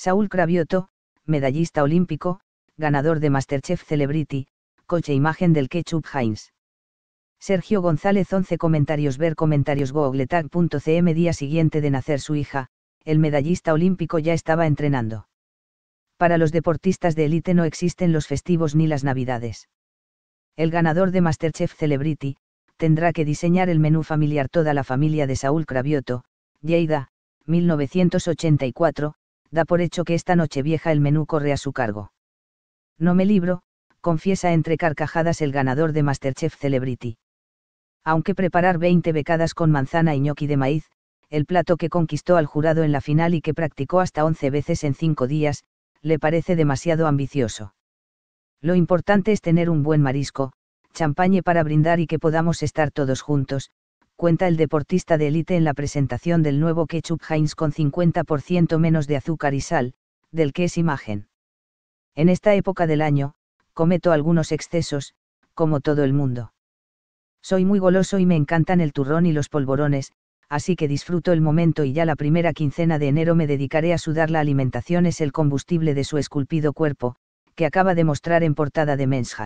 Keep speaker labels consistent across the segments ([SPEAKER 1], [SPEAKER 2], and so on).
[SPEAKER 1] Saúl Cravioto, medallista olímpico, ganador de Masterchef Celebrity, coche imagen del ketchup Heinz. Sergio González 11 comentarios ver comentarios googletag.cm día siguiente de nacer su hija, el medallista olímpico ya estaba entrenando. Para los deportistas de élite no existen los festivos ni las navidades. El ganador de Masterchef Celebrity, tendrá que diseñar el menú familiar toda la familia de Saúl Craviotto, Lleida, 1984, da por hecho que esta noche vieja el menú corre a su cargo. No me libro, confiesa entre carcajadas el ganador de Masterchef Celebrity. Aunque preparar 20 becadas con manzana y ñoqui de maíz, el plato que conquistó al jurado en la final y que practicó hasta 11 veces en 5 días, le parece demasiado ambicioso. Lo importante es tener un buen marisco, champañe para brindar y que podamos estar todos juntos, cuenta el deportista de élite en la presentación del nuevo ketchup Heinz con 50% menos de azúcar y sal, del que es imagen. En esta época del año, cometo algunos excesos, como todo el mundo. Soy muy goloso y me encantan el turrón y los polvorones, así que disfruto el momento y ya la primera quincena de enero me dedicaré a sudar la alimentación es el combustible de su esculpido cuerpo, que acaba de mostrar en portada de Men's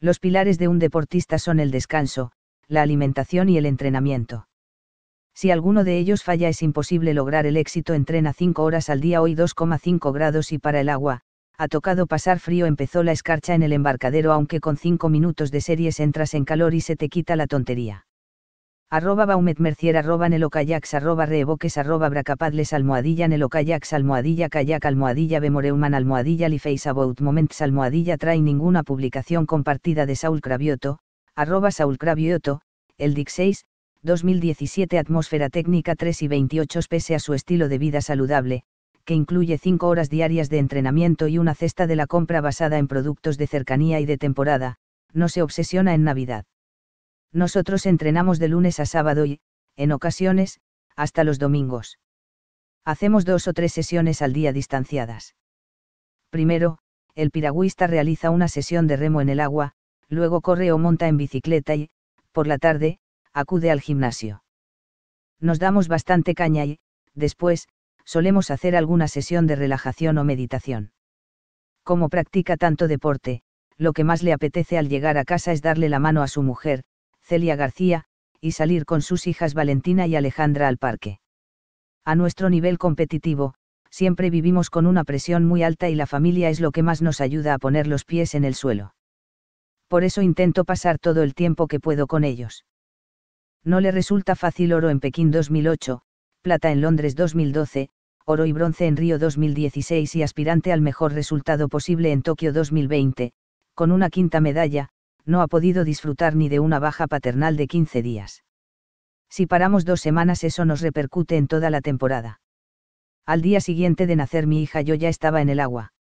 [SPEAKER 1] Los pilares de un deportista son el descanso, la alimentación y el entrenamiento. Si alguno de ellos falla es imposible lograr el éxito, entrena 5 horas al día hoy 2,5 grados y para el agua, ha tocado pasar frío, empezó la escarcha en el embarcadero aunque con 5 minutos de series entras en calor y se te quita la tontería. Arroba Baumet Mercier, arroba Nelocayaks, arroba arroba Bracapadles, almohadilla Nelocayaks, almohadilla Kayak, almohadilla Bemoreuman, almohadilla About Moments, almohadilla Trae ninguna publicación compartida de Saul Cravioto, arroba Saul Cravioto, el DIC 6, 2017 Atmósfera técnica 3 y 28 pese a su estilo de vida saludable, que incluye 5 horas diarias de entrenamiento y una cesta de la compra basada en productos de cercanía y de temporada, no se obsesiona en Navidad. Nosotros entrenamos de lunes a sábado y, en ocasiones, hasta los domingos. Hacemos dos o tres sesiones al día distanciadas. Primero, el piragüista realiza una sesión de remo en el agua, luego corre o monta en bicicleta y, por la tarde, acude al gimnasio. Nos damos bastante caña y, después, solemos hacer alguna sesión de relajación o meditación. Como practica tanto deporte, lo que más le apetece al llegar a casa es darle la mano a su mujer, Celia García, y salir con sus hijas Valentina y Alejandra al parque. A nuestro nivel competitivo, siempre vivimos con una presión muy alta y la familia es lo que más nos ayuda a poner los pies en el suelo por eso intento pasar todo el tiempo que puedo con ellos. No le resulta fácil oro en Pekín 2008, plata en Londres 2012, oro y bronce en Río 2016 y aspirante al mejor resultado posible en Tokio 2020, con una quinta medalla, no ha podido disfrutar ni de una baja paternal de 15 días. Si paramos dos semanas eso nos repercute en toda la temporada. Al día siguiente de nacer mi hija yo ya estaba en el agua.